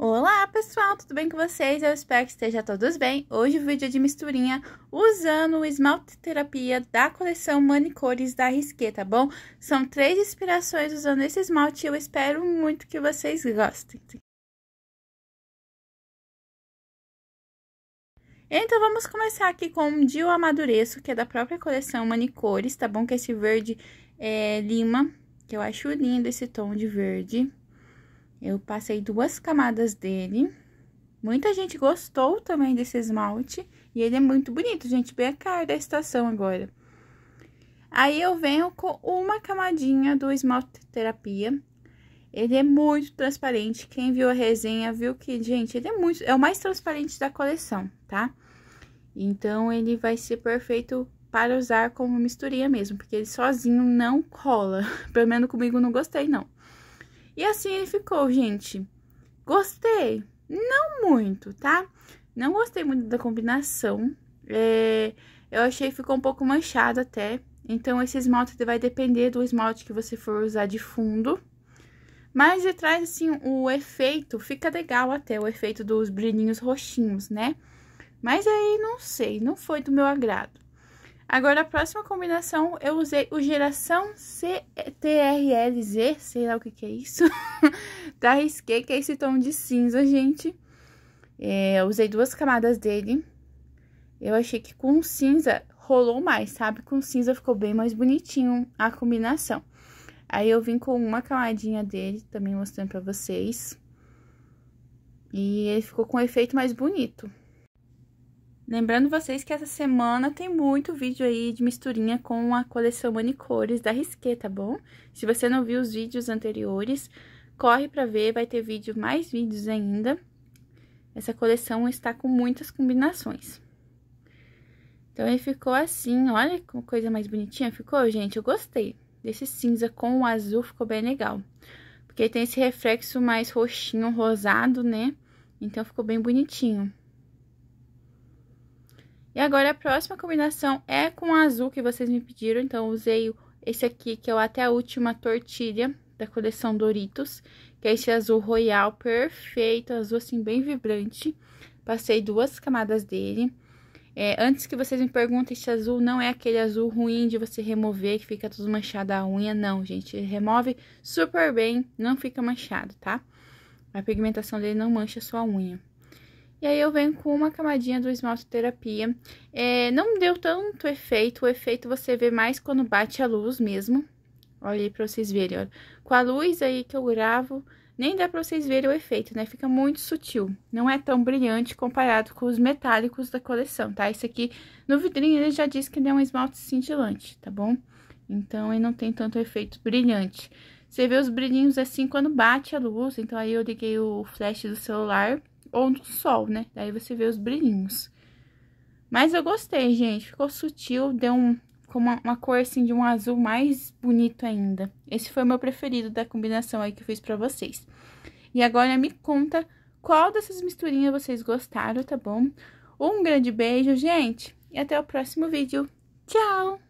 Olá pessoal, tudo bem com vocês? Eu espero que esteja todos bem. Hoje o vídeo é de misturinha usando o esmalte terapia da coleção Manicores da Risqué, tá bom? São três inspirações usando esse esmalte e eu espero muito que vocês gostem. Então vamos começar aqui com um Dio Amadureço, que é da própria coleção Manicores, tá bom? Que é esse verde é, lima, que eu acho lindo esse tom de verde. Eu passei duas camadas dele. Muita gente gostou também desse esmalte. E ele é muito bonito, gente. Bem a cara da estação agora. Aí eu venho com uma camadinha do esmalte terapia. Ele é muito transparente. Quem viu a resenha viu que, gente, ele é muito. É o mais transparente da coleção, tá? Então ele vai ser perfeito para usar como misturinha mesmo, porque ele sozinho não cola. Pelo menos comigo não gostei, não. E assim ele ficou, gente. Gostei, não muito, tá? Não gostei muito da combinação. É, eu achei que ficou um pouco manchado até. Então, esse esmalte vai depender do esmalte que você for usar de fundo. Mas ele traz, assim, o efeito, fica legal até, o efeito dos brilhinhos roxinhos, né? Mas aí, não sei, não foi do meu agrado. Agora, a próxima combinação, eu usei o Geração CTRLZ, sei lá o que que é isso, da Risqué, que é esse tom de cinza, gente. É, eu usei duas camadas dele. Eu achei que com cinza rolou mais, sabe? Com cinza ficou bem mais bonitinho a combinação. Aí, eu vim com uma camadinha dele, também mostrando pra vocês. E ele ficou com um efeito mais bonito. Lembrando vocês que essa semana tem muito vídeo aí de misturinha com a coleção Manicores da Risqué, tá bom? Se você não viu os vídeos anteriores, corre pra ver, vai ter vídeo, mais vídeos ainda. Essa coleção está com muitas combinações. Então, ele ficou assim, olha que coisa mais bonitinha ficou, gente, eu gostei. Desse cinza com o azul ficou bem legal. Porque tem esse reflexo mais roxinho, rosado, né? Então, ficou bem bonitinho. E agora a próxima combinação é com azul que vocês me pediram, então usei esse aqui que é o Até a Última Tortilha da coleção Doritos, que é esse azul royal perfeito, azul assim bem vibrante. Passei duas camadas dele. É, antes que vocês me perguntem, esse azul não é aquele azul ruim de você remover, que fica tudo manchado a unha, não, gente. Ele remove super bem, não fica manchado, tá? A pigmentação dele não mancha sua unha. E aí eu venho com uma camadinha do esmalte terapia. É, não deu tanto efeito, o efeito você vê mais quando bate a luz mesmo. Olha aí pra vocês verem, olha. Com a luz aí que eu gravo, nem dá pra vocês verem o efeito, né? Fica muito sutil, não é tão brilhante comparado com os metálicos da coleção, tá? Esse aqui, no vidrinho, ele já disse que ele é um esmalte cintilante, tá bom? Então, ele não tem tanto efeito brilhante. Você vê os brilhinhos assim quando bate a luz, então aí eu liguei o flash do celular ou no sol, né? Daí você vê os brilhinhos. Mas eu gostei, gente. Ficou sutil, deu um, uma, uma cor assim de um azul mais bonito ainda. Esse foi o meu preferido da combinação aí que eu fiz pra vocês. E agora me conta qual dessas misturinhas vocês gostaram, tá bom? Um grande beijo, gente, e até o próximo vídeo. Tchau!